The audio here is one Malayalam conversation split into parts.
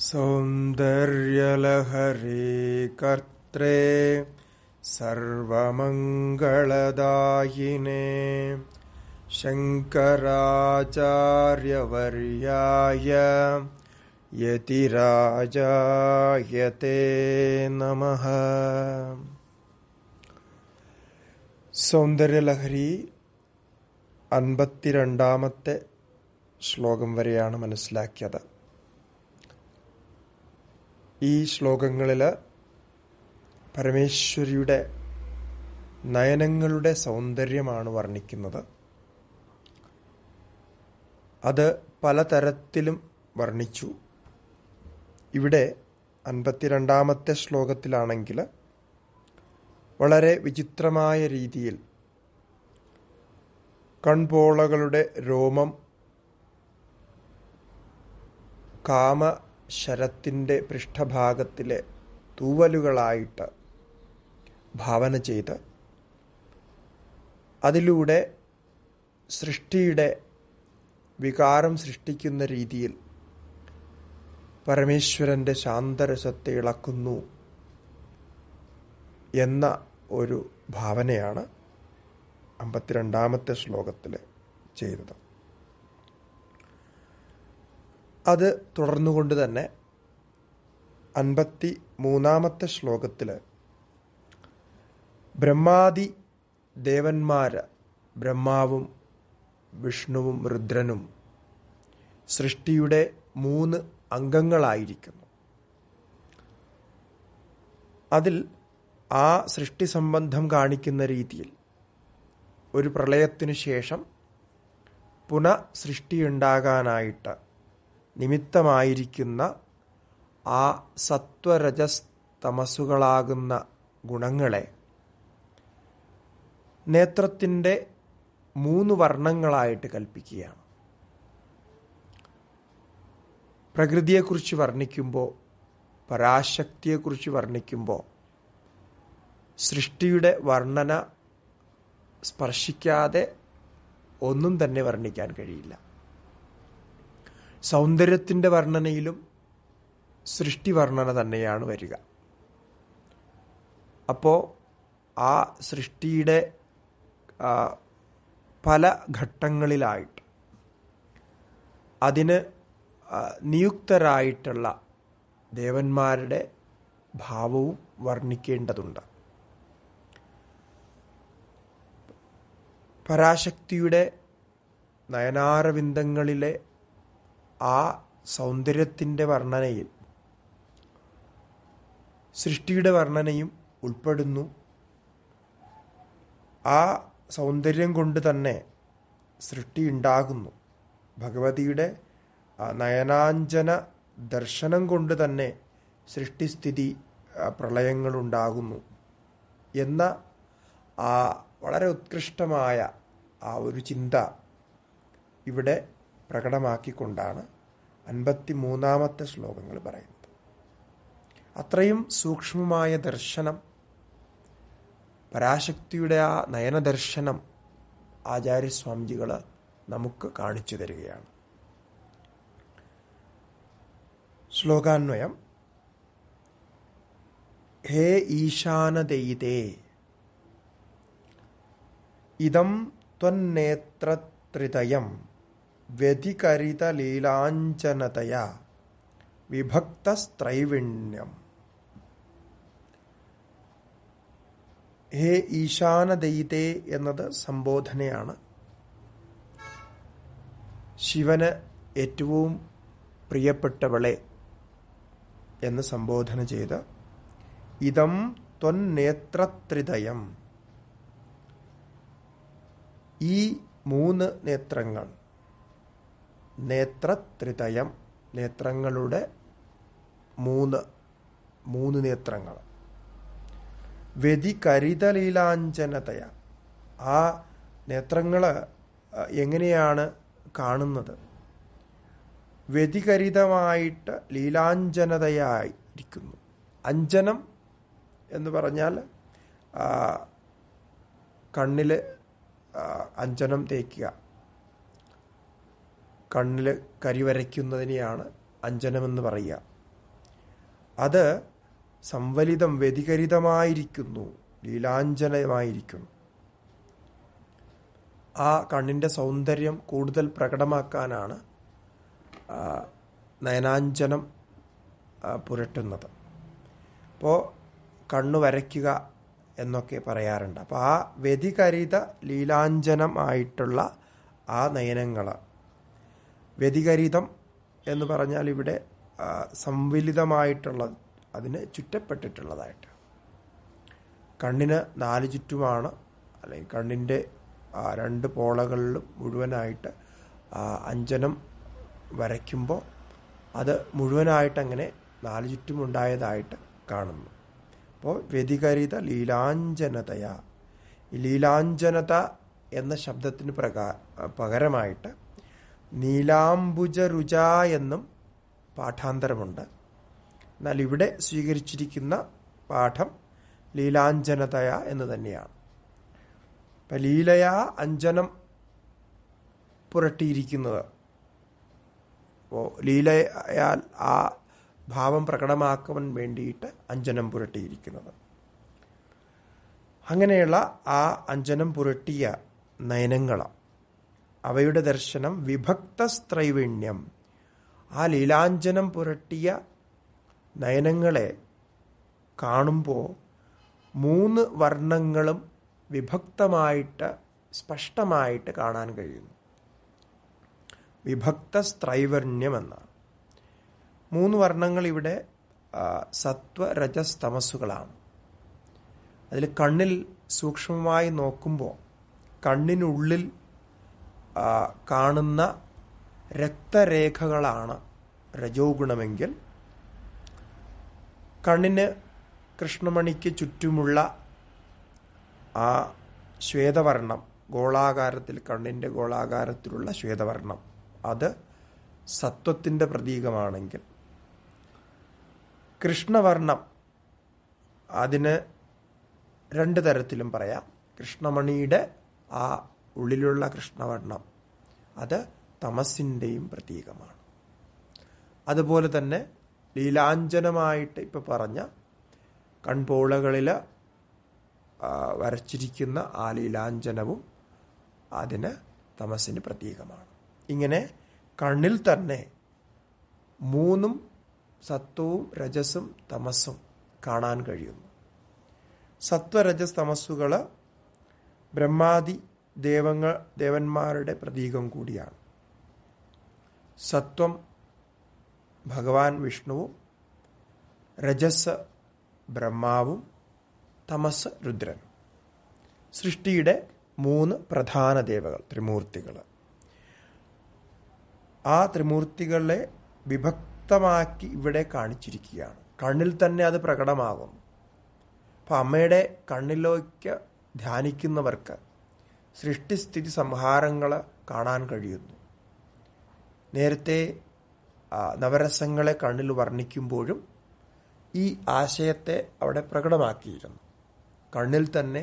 सौन्दर्यलहरे कर्त्रे सर्वमङ्गलदायिने शङ्कराचार्यवर्याय यतिराजायते नमः സൗന്ദര്യലഹരി അൻപത്തിരണ്ടാമത്തെ ശ്ലോകം വരെയാണ് മനസ്സിലാക്കിയത് ഈ ശ്ലോകങ്ങളിൽ പരമേശ്വരിയുടെ നയനങ്ങളുടെ സൗന്ദര്യമാണ് വർണ്ണിക്കുന്നത് അത് പലതരത്തിലും വർണ്ണിച്ചു ഇവിടെ അൻപത്തിരണ്ടാമത്തെ ശ്ലോകത്തിലാണെങ്കിൽ വളരെ വിചിത്രമായ രീതിയിൽ കൺപോളകളുടെ രോമം കാമ ശരത്തിൻ്റെ പൃഷ്ഠഭാഗത്തിലെ തൂവലുകളായിട്ട് ഭാവന ചെയ്ത് അതിലൂടെ സൃഷ്ടിയുടെ വികാരം സൃഷ്ടിക്കുന്ന രീതിയിൽ പരമേശ്വരൻ്റെ ശാന്തരസത്തെ ഇളക്കുന്നു എന്ന ഒരു ഭാവനയാണ് അമ്പത്തിരണ്ടാമത്തെ ശ്ലോകത്തിൽ ചെയ്തത് അത് തുടർന്നുകൊണ്ട് തന്നെ അൻപത്തി മൂന്നാമത്തെ ശ്ലോകത്തിൽ ബ്രഹ്മാദി ദേവന്മാര് ബ്രഹ്മാവും വിഷ്ണുവും രുദ്രനും സൃഷ്ടിയുടെ മൂന്ന് അംഗങ്ങളായിരിക്കുന്നു അതിൽ ആ സൃഷ്ടി സംബന്ധം കാണിക്കുന്ന രീതിയിൽ ഒരു പ്രളയത്തിനു ശേഷം പുനഃസൃഷ്ടിയുണ്ടാകാനായിട്ട് നിമിത്തമായിരിക്കുന്ന ആ സത്വരജസ്തമസുകളാകുന്ന ഗുണങ്ങളെ നേത്രത്തിൻ്റെ മൂന്ന് വർണ്ണങ്ങളായിട്ട് കൽപ്പിക്കുകയാണ് പ്രകൃതിയെക്കുറിച്ച് വർണ്ണിക്കുമ്പോൾ പരാശക്തിയെക്കുറിച്ച് വർണ്ണിക്കുമ്പോൾ സൃഷ്ടിയുടെ വർണ്ണന സ്പർശിക്കാതെ ഒന്നും തന്നെ വർണ്ണിക്കാൻ കഴിയില്ല സൗന്ദര്യത്തിൻ്റെ വർണ്ണനയിലും സൃഷ്ടി വർണ്ണന തന്നെയാണ് വരിക അപ്പോൾ ആ സൃഷ്ടിയുടെ പല ഘട്ടങ്ങളിലായിട്ട് അതിന് നിയുക്തരായിട്ടുള്ള ദേവന്മാരുടെ ഭാവവും വർണ്ണിക്കേണ്ടതുണ്ട് പരാശക്തിയുടെ നയനാരവിന്ദങ്ങളിലെ ആ സൗന്ദര്യത്തിൻ്റെ വർണ്ണനയിൽ സൃഷ്ടിയുടെ വർണ്ണനയും ഉൾപ്പെടുന്നു ആ സൗന്ദര്യം കൊണ്ട് തന്നെ സൃഷ്ടി ഉണ്ടാകുന്നു ഭഗവതിയുടെ നയനാഞ്ജന ദർശനം കൊണ്ട് തന്നെ സൃഷ്ടിസ്ഥിതി പ്രളയങ്ങളുണ്ടാകുന്നു എന്ന ആ വളരെ ഉത്കൃഷ്ടമായ ആ ഒരു ചിന്ത ഇവിടെ പ്രകടമാക്കിക്കൊണ്ടാണ് അൻപത്തി മൂന്നാമത്തെ ശ്ലോകങ്ങൾ പറയുന്നത് അത്രയും സൂക്ഷ്മമായ ദർശനം പരാശക്തിയുടെ ആ നയനദർശനം ആചാര്യസ്വാമിജികൾ നമുക്ക് കാണിച്ചു തരികയാണ് ശ്ലോകാന്വയം ഹേ ഈശാനദൈതേ ഇതം ത്വന്നേത്രത്രിതയം വ്യതികരിതലീലാഞ്ചനതയാ വിഭക്തസ്ത്രൈവിണ്യം ഹേ ഈശാനദയിതേ എന്നത് സംബോധനയാണ് ശിവന് ഏറ്റവും പ്രിയപ്പെട്ടവളെ എന്ന് സംബോധന ചെയ്ത് ഇതം ത്വന്നേത്രത്രിതയം ഈ മൂന്ന് നേത്രങ്ങൾ നേത്രത്രിതയം നേത്രങ്ങളുടെ മൂന്ന് മൂന്ന് നേത്രങ്ങൾ വ്യതികരിതലീലാഞ്ജനതയ ആ നേത്രങ്ങൾ എങ്ങനെയാണ് കാണുന്നത് വ്യതികരിതമായിട്ട് ലീലാഞ്ജനതയായിരിക്കുന്നു അഞ്ജനം എന്ന് പറഞ്ഞാൽ കണ്ണിൽ അഞ്ജനം തേക്കുക കണ്ണിൽ കരിവരയ്ക്കുന്നതിനെയാണ് അഞ്ജനമെന്ന് പറയുക അത് സംവലിതം വ്യതികരിതമായിരിക്കുന്നു ലീലാഞ്ജനമായിരിക്കുന്നു ആ കണ്ണിൻ്റെ സൗന്ദര്യം കൂടുതൽ പ്രകടമാക്കാനാണ് നയനാഞ്ജനം പുരട്ടുന്നത് അപ്പോൾ കണ്ണു വരയ്ക്കുക എന്നൊക്കെ പറയാറുണ്ട് അപ്പോൾ ആ വ്യതികരിത ലീലാഞ്ജനമായിട്ടുള്ള ആ നയനങ്ങൾ വ്യതികരീതം എന്ന് പറഞ്ഞാൽ ഇവിടെ സംവലിതമായിട്ടുള്ള അതിന് ചുറ്റപ്പെട്ടിട്ടുള്ളതായിട്ട് കണ്ണിന് നാല് ചുറ്റുമാണ് അല്ലെങ്കിൽ കണ്ണിൻ്റെ രണ്ട് പോളകളിലും മുഴുവനായിട്ട് അഞ്ചനം വരയ്ക്കുമ്പോൾ അത് മുഴുവനായിട്ട് അങ്ങനെ നാല് ചുറ്റുമുണ്ടായതായിട്ട് കാണുന്നു അപ്പോൾ വ്യതികരിത ലീലാഞ്ജനതയ ലീലാഞ്ജനത എന്ന ശബ്ദത്തിന് പ്രകാ പകരമായിട്ട് നീലാംബുജരുച എന്നും പാഠാന്തരമുണ്ട് എന്നാൽ ഇവിടെ സ്വീകരിച്ചിരിക്കുന്ന പാഠം ലീലാഞ്ജനതയ എന്ന് തന്നെയാണ് ഇപ്പം ലീലയാ അഞ്ജനം പുരട്ടിയിരിക്കുന്നത് അപ്പോൾ ലീലയാൽ ആ ഭാവം പ്രകടമാക്കുവാൻ വേണ്ടിയിട്ട് അഞ്ജനം പുരട്ടിയിരിക്കുന്നത് അങ്ങനെയുള്ള ആ അഞ്ജനം പുരട്ടിയ നയനങ്ങളാണ് അവയുടെ ദർശനം വിഭക്തസ്ത്രൈവിണ്യം ആ ലീലാഞ്ജനം പുരട്ടിയ നയനങ്ങളെ കാണുമ്പോൾ മൂന്ന് വർണ്ണങ്ങളും വിഭക്തമായിട്ട് സ്പഷ്ടമായിട്ട് കാണാൻ കഴിയുന്നു വിഭക്ത സ്ത്രൈവർണ്യം എന്നാണ് മൂന്ന് വർണ്ണങ്ങൾ ഇവിടെ സത്വ അതിൽ കണ്ണിൽ സൂക്ഷ്മമായി നോക്കുമ്പോൾ കണ്ണിനുള്ളിൽ കാണുന്ന രക്തരേഖകളാണ് രജോഗുണമെങ്കിൽ കണ്ണിന് കൃഷ്ണമണിക്ക് ചുറ്റുമുള്ള ആ ശ്വേതവർണം ഗോളാകാരത്തിൽ കണ്ണിൻ്റെ ഗോളാകാരത്തിലുള്ള ശ്വേതവർണം അത് സത്വത്തിൻ്റെ പ്രതീകമാണെങ്കിൽ കൃഷ്ണവർണം അതിന് രണ്ട് തരത്തിലും പറയാം കൃഷ്ണമണിയുടെ ആ ഉള്ളിലുള്ള കൃഷ്ണവർണ്ണം അത് തമസിൻ്റെയും പ്രതീകമാണ് അതുപോലെ തന്നെ ലീലാഞ്ജനമായിട്ട് ഇപ്പോൾ പറഞ്ഞ കൺപോളകളിൽ വരച്ചിരിക്കുന്ന ആ ലീലാഞ്ജനവും അതിന് തമസിന് പ്രതീകമാണ് ഇങ്ങനെ കണ്ണിൽ തന്നെ മൂന്നും സത്വവും രജസും തമസ്സും കാണാൻ കഴിയുന്നു സത്വരജസ് തമസ്സുകൾ ബ്രഹ്മാദി ദേവങ്ങൾ ദേവന്മാരുടെ പ്രതീകം കൂടിയാണ് സത്വം ഭഗവാൻ വിഷ്ണുവും രജസ് ബ്രഹ്മാവും തമസ് രുദ്രൻ സൃഷ്ടിയുടെ മൂന്ന് പ്രധാന ദേവകൾ ത്രിമൂർത്തികൾ ആ ത്രിമൂർത്തികളെ വിഭക്തമാക്കി ഇവിടെ കാണിച്ചിരിക്കുകയാണ് കണ്ണിൽ തന്നെ അത് പ്രകടമാകും അപ്പം അമ്മയുടെ കണ്ണിലേക്ക് ധ്യാനിക്കുന്നവർക്ക് സൃഷ്ടിസ്ഥിതി സംഹാരങ്ങൾ കാണാൻ കഴിയുന്നു നേരത്തെ നവരസങ്ങളെ കണ്ണിൽ വർണ്ണിക്കുമ്പോഴും ഈ ആശയത്തെ അവിടെ പ്രകടമാക്കിയിരുന്നു കണ്ണിൽ തന്നെ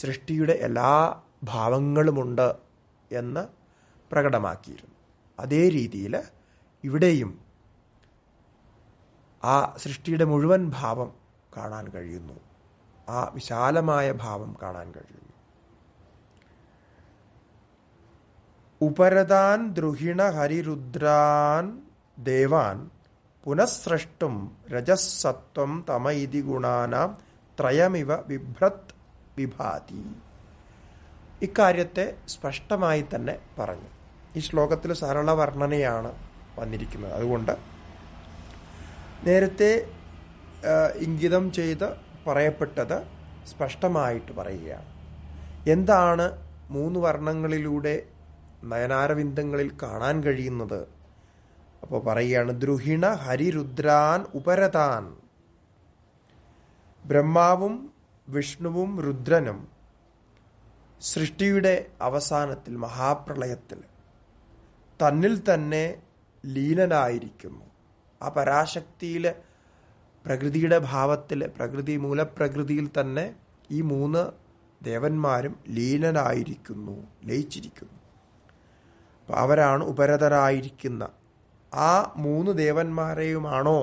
സൃഷ്ടിയുടെ എല്ലാ ഭാവങ്ങളുമുണ്ട് എന്ന് പ്രകടമാക്കിയിരുന്നു അതേ രീതിയിൽ ഇവിടെയും ആ സൃഷ്ടിയുടെ മുഴുവൻ ഭാവം കാണാൻ കഴിയുന്നു ആ വിശാലമായ ഭാവം കാണാൻ കഴിയുന്നു ഉപരതാൻ ദ്രുഹിണ ഹരിരുദ്രാൻ ദേവാൻ പുനഃസ്രഷ്ടും രജസത്വം തമൈതി ഗുണാന ത്രയമിവ വിഭ്രത് വിഭാതി ഇക്കാര്യത്തെ സ്പഷ്ടമായി തന്നെ പറഞ്ഞു ഈ ശ്ലോകത്തിൽ സരള വർണ്ണനയാണ് വന്നിരിക്കുന്നത് അതുകൊണ്ട് നേരത്തെ ഇംഗിതം ചെയ്ത് പറയപ്പെട്ടത് സ്പഷ്ടമായിട്ട് പറയുകയാണ് എന്താണ് മൂന്ന് വർണ്ണങ്ങളിലൂടെ നയനാരവിന്ദങ്ങളിൽ കാണാൻ കഴിയുന്നത് അപ്പോൾ പറയുകയാണ് ദ്രുഹിണ ഹരിരുദ്രാൻ ഉപരതാൻ ബ്രഹ്മാവും വിഷ്ണുവും രുദ്രനും സൃഷ്ടിയുടെ അവസാനത്തിൽ മഹാപ്രളയത്തിൽ തന്നിൽ തന്നെ ലീനനായിരിക്കുന്നു ആ പരാശക്തിയിൽ പ്രകൃതിയുടെ ഭാവത്തിൽ പ്രകൃതി മൂലപ്രകൃതിയിൽ തന്നെ ഈ മൂന്ന് ദേവന്മാരും ലീനനായിരിക്കുന്നു ലയിച്ചിരിക്കുന്നു അപ്പോൾ അവരാണ് ഉപരതരായിരിക്കുന്ന ആ മൂന്ന് ദേവന്മാരെയുമാണോ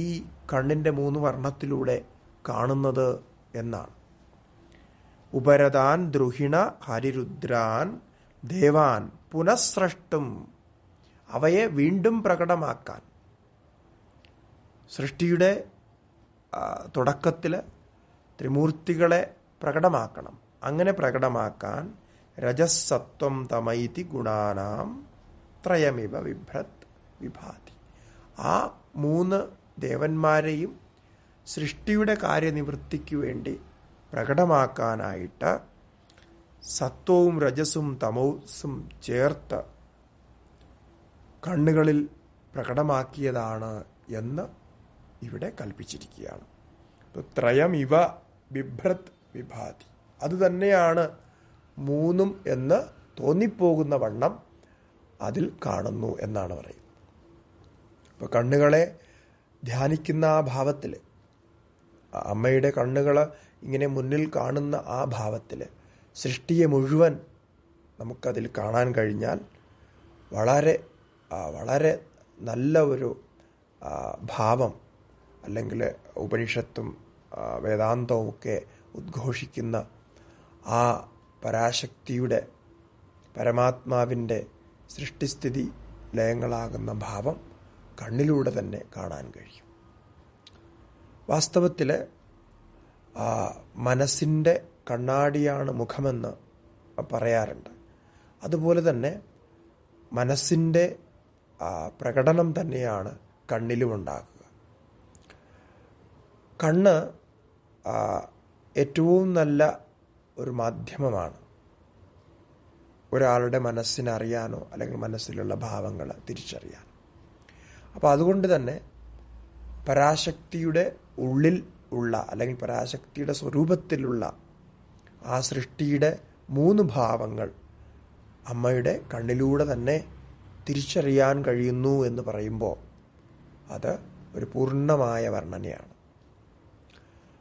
ഈ കണ്ണിൻ്റെ മൂന്ന് വർണ്ണത്തിലൂടെ കാണുന്നത് എന്നാണ് ഉപരതാൻ ദ്രുഹിണ ഹരിരുദ്രാൻ ദേവാൻ പുനഃസൃഷ്ടും അവയെ വീണ്ടും പ്രകടമാക്കാൻ സൃഷ്ടിയുടെ തുടക്കത്തിൽ ത്രിമൂർത്തികളെ പ്രകടമാക്കണം അങ്ങനെ പ്രകടമാക്കാൻ രജസത്വം തമൈതി ഗുണാനാം ത്രയമിവ വിഭ്രത് വിഭാതി ആ മൂന്ന് ദേവന്മാരെയും സൃഷ്ടിയുടെ കാര്യനിവൃത്തിക്ക് വേണ്ടി പ്രകടമാക്കാനായിട്ട് സത്വവും രജസും തമോസും ചേർത്ത് കണ്ണുകളിൽ പ്രകടമാക്കിയതാണ് എന്ന് ഇവിടെ കൽപ്പിച്ചിരിക്കുകയാണ് ത്രയം ഇവ ബിഭ്രത് വിഭാതി അതുതന്നെയാണ് മൂന്നും എന്ന് തോന്നിപ്പോകുന്ന വണ്ണം അതിൽ കാണുന്നു എന്നാണ് പറയുന്നത് അപ്പോൾ കണ്ണുകളെ ധ്യാനിക്കുന്ന ആ ഭാവത്തിൽ അമ്മയുടെ കണ്ണുകൾ ഇങ്ങനെ മുന്നിൽ കാണുന്ന ആ ഭാവത്തിൽ സൃഷ്ടിയെ മുഴുവൻ നമുക്കതിൽ കാണാൻ കഴിഞ്ഞാൽ വളരെ വളരെ നല്ല ഒരു ഭാവം അല്ലെങ്കിൽ ഉപനിഷത്തും വേദാന്തവും ഒക്കെ ഉദ്ഘോഷിക്കുന്ന ആ പരാശക്തിയുടെ പരമാത്മാവിൻ്റെ സൃഷ്ടിസ്ഥിതി ലയങ്ങളാകുന്ന ഭാവം കണ്ണിലൂടെ തന്നെ കാണാൻ കഴിയും വാസ്തവത്തിൽ മനസ്സിൻ്റെ കണ്ണാടിയാണ് മുഖമെന്ന് പറയാറുണ്ട് അതുപോലെ തന്നെ മനസ്സിൻ്റെ പ്രകടനം തന്നെയാണ് കണ്ണിലും കണ്ണ് ഏറ്റവും നല്ല ഒരു മാധ്യമമാണ് ഒരാളുടെ മനസ്സിനറിയാനോ അല്ലെങ്കിൽ മനസ്സിലുള്ള ഭാവങ്ങൾ തിരിച്ചറിയാൻ അപ്പോൾ അതുകൊണ്ട് തന്നെ പരാശക്തിയുടെ ഉള്ളിൽ ഉള്ള അല്ലെങ്കിൽ പരാശക്തിയുടെ സ്വരൂപത്തിലുള്ള ആ സൃഷ്ടിയുടെ മൂന്ന് ഭാവങ്ങൾ അമ്മയുടെ കണ്ണിലൂടെ തന്നെ തിരിച്ചറിയാൻ കഴിയുന്നു എന്ന് പറയുമ്പോൾ അത് ഒരു പൂർണ്ണമായ വർണ്ണനയാണ്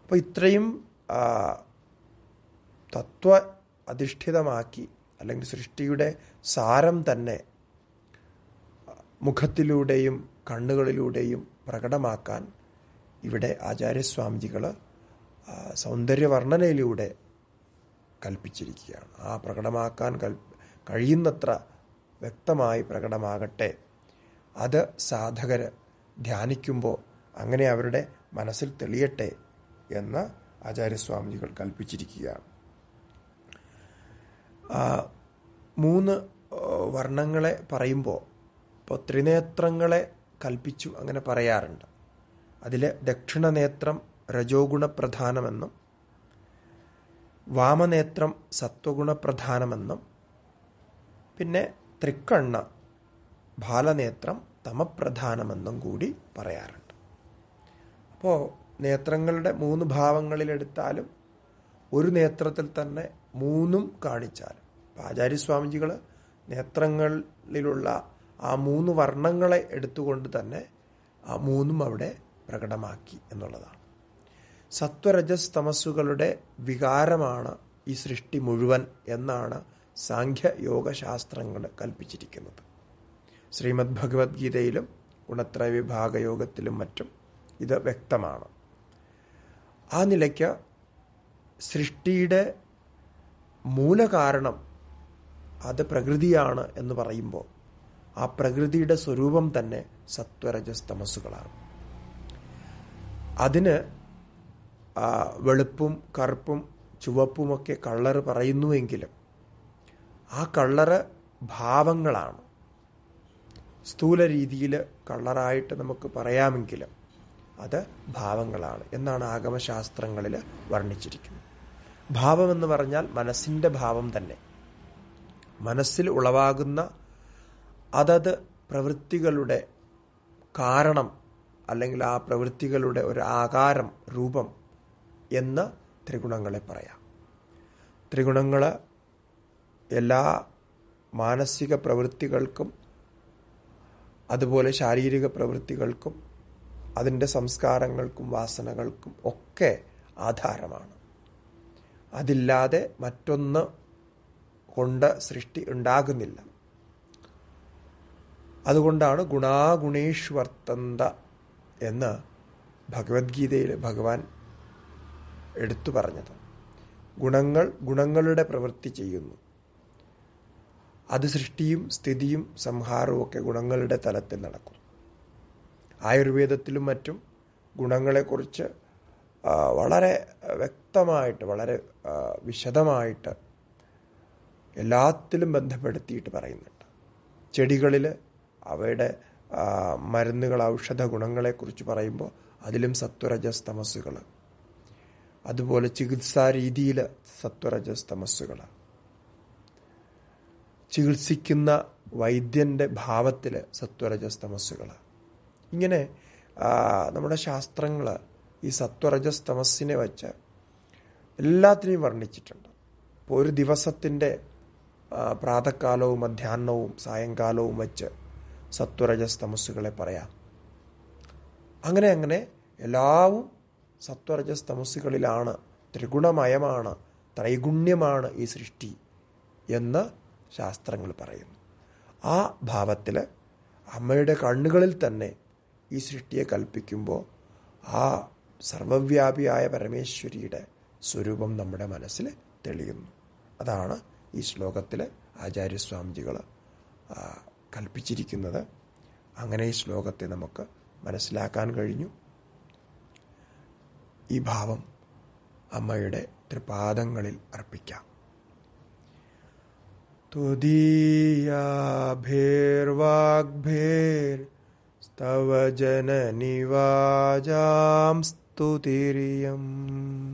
അപ്പോൾ ഇത്രയും തത്വ അധിഷ്ഠിതമാക്കി അല്ലെങ്കിൽ സൃഷ്ടിയുടെ സാരം തന്നെ മുഖത്തിലൂടെയും കണ്ണുകളിലൂടെയും പ്രകടമാക്കാൻ ഇവിടെ ആചാര്യസ്വാമിജികൾ സൗന്ദര്യവർണ്ണനയിലൂടെ കൽപ്പിച്ചിരിക്കുകയാണ് ആ പ്രകടമാക്കാൻ കൽ കഴിയുന്നത്ര വ്യക്തമായി പ്രകടമാകട്ടെ അത് സാധകർ ധ്യാനിക്കുമ്പോൾ അങ്ങനെ അവരുടെ മനസ്സിൽ തെളിയട്ടെ എന്ന് ആചാര്യസ്വാമിജികൾ കൽപ്പിച്ചിരിക്കുകയാണ് മൂന്ന് വർണ്ണങ്ങളെ പറയുമ്പോൾ ഇപ്പോൾ ത്രിനേത്രങ്ങളെ കൽപ്പിച്ചു അങ്ങനെ പറയാറുണ്ട് അതിലെ ദക്ഷിണനേത്രം രജോഗുണപ്രധാനമെന്നും വാമനേത്രം സത്വഗുണപ്രധാനമെന്നും പിന്നെ തൃക്കണ്ണ ബാലനേത്രം തമപ്രധാനമെന്നും കൂടി പറയാറുണ്ട് അപ്പോൾ നേത്രങ്ങളുടെ മൂന്ന് ഭാവങ്ങളിലെടുത്താലും ഒരു നേത്രത്തിൽ തന്നെ മൂന്നും കാണിച്ചാൽ സ്വാമിജികൾ നേത്രങ്ങളിലുള്ള ആ മൂന്ന് വർണ്ണങ്ങളെ എടുത്തുകൊണ്ട് തന്നെ ആ മൂന്നും അവിടെ പ്രകടമാക്കി എന്നുള്ളതാണ് സത്വരജസ് തമസ്സുകളുടെ വികാരമാണ് ഈ സൃഷ്ടി മുഴുവൻ എന്നാണ് സാഖ്യയോഗശാസ്ത്രങ്ങൾ കൽപ്പിച്ചിരിക്കുന്നത് ശ്രീമദ് ഭഗവത്ഗീതയിലും ഗുണത്രയ വിഭാഗ യോഗത്തിലും മറ്റും ഇത് വ്യക്തമാണ് ആ നിലയ്ക്ക് സൃഷ്ടിയുടെ മൂലകാരണം അത് പ്രകൃതിയാണ് എന്ന് പറയുമ്പോൾ ആ പ്രകൃതിയുടെ സ്വരൂപം തന്നെ സത്വരജസ് തമസ്സുകളാണ് അതിന് വെളുപ്പും കറുപ്പും ചുവപ്പുമൊക്കെ കള്ളറ് പറയുന്നുവെങ്കിലും ആ കള്ളറ് ഭാവങ്ങളാണ് സ്ഥൂല രീതിയിൽ കള്ളറായിട്ട് നമുക്ക് പറയാമെങ്കിലും അത് ഭാവങ്ങളാണ് എന്നാണ് ആഗമശാസ്ത്രങ്ങളിൽ വർണ്ണിച്ചിരിക്കുന്നത് ഭാവമെന്ന് പറഞ്ഞാൽ മനസ്സിൻ്റെ ഭാവം തന്നെ മനസ്സിൽ ഉളവാകുന്ന അതത് പ്രവൃത്തികളുടെ കാരണം അല്ലെങ്കിൽ ആ പ്രവൃത്തികളുടെ ഒരു ആകാരം രൂപം എന്ന് ത്രിഗുണങ്ങളെ പറയാം ത്രിഗുണങ്ങൾ എല്ലാ മാനസിക പ്രവൃത്തികൾക്കും അതുപോലെ ശാരീരിക പ്രവൃത്തികൾക്കും അതിൻ്റെ സംസ്കാരങ്ങൾക്കും വാസനകൾക്കും ഒക്കെ ആധാരമാണ് അതില്ലാതെ മറ്റൊന്ന് കൊണ്ട് സൃഷ്ടി ഉണ്ടാകുന്നില്ല അതുകൊണ്ടാണ് ഗുണാഗുണേഷ്വർത്തന്ത എന്ന് ഭഗവത്ഗീതയിൽ ഭഗവാൻ എടുത്തു പറഞ്ഞത് ഗുണങ്ങൾ ഗുണങ്ങളുടെ പ്രവൃത്തി ചെയ്യുന്നു അത് സൃഷ്ടിയും സ്ഥിതിയും സംഹാരവും ഒക്കെ ഗുണങ്ങളുടെ തലത്തിൽ നടക്കും ആയുർവേദത്തിലും മറ്റും ഗുണങ്ങളെക്കുറിച്ച് വളരെ വ്യക്തമായിട്ട് വളരെ വിശദമായിട്ട് എല്ലാത്തിലും ബന്ധപ്പെടുത്തിയിട്ട് പറയുന്നുണ്ട് ചെടികളിൽ അവയുടെ മരുന്നുകൾ ഔഷധ ഗുണങ്ങളെക്കുറിച്ച് പറയുമ്പോൾ അതിലും സത്വരജസ്തമസ്സുകൾ അതുപോലെ ചികിത്സാ രീതിയിൽ സത്വരജസ്തമസ്സുകൾ ചികിത്സിക്കുന്ന വൈദ്യൻ്റെ ഭാവത്തിൽ സത്വരജസ്തമസ്സുകൾ ഇങ്ങനെ നമ്മുടെ ശാസ്ത്രങ്ങൾ ഈ സത്വരജസ് വച്ച് എല്ലാത്തിനെയും വർണ്ണിച്ചിട്ടുണ്ട് ഇപ്പോൾ ഒരു ദിവസത്തിൻ്റെ പ്രാതക്കാലവും മധ്യാഹ്നവും സായങ്കാലവും വച്ച് സത്വരജസ്തമസ്സുകളെ തമസ്സുകളെ പറയാം അങ്ങനെ അങ്ങനെ എല്ലാവും സത്വരജസ്തമസ്സുകളിലാണ് ത്രിഗുണമയമാണ് ത്രൈഗുണ്യമാണ് ഈ സൃഷ്ടി എന്ന് ശാസ്ത്രങ്ങൾ പറയുന്നു ആ ഭാവത്തിൽ അമ്മയുടെ കണ്ണുകളിൽ തന്നെ ഈ സൃഷ്ടിയെ കൽപ്പിക്കുമ്പോൾ ആ സർവവ്യാപിയായ പരമേശ്വരിയുടെ സ്വരൂപം നമ്മുടെ മനസ്സിൽ തെളിയുന്നു അതാണ് ഈ ശ്ലോകത്തിൽ ആചാര്യസ്വാമിജികൾ കൽപ്പിച്ചിരിക്കുന്നത് അങ്ങനെ ഈ ശ്ലോകത്തെ നമുക്ക് മനസ്സിലാക്കാൻ കഴിഞ്ഞു ഈ ഭാവം അമ്മയുടെ ത്രിപാദങ്ങളിൽ അർപ്പിക്കാം തുദീയാഭേർവാഗ്ഭേർ സ്തവജനനിവാജാം ജനനിവാജാം तो तोदेरेयम्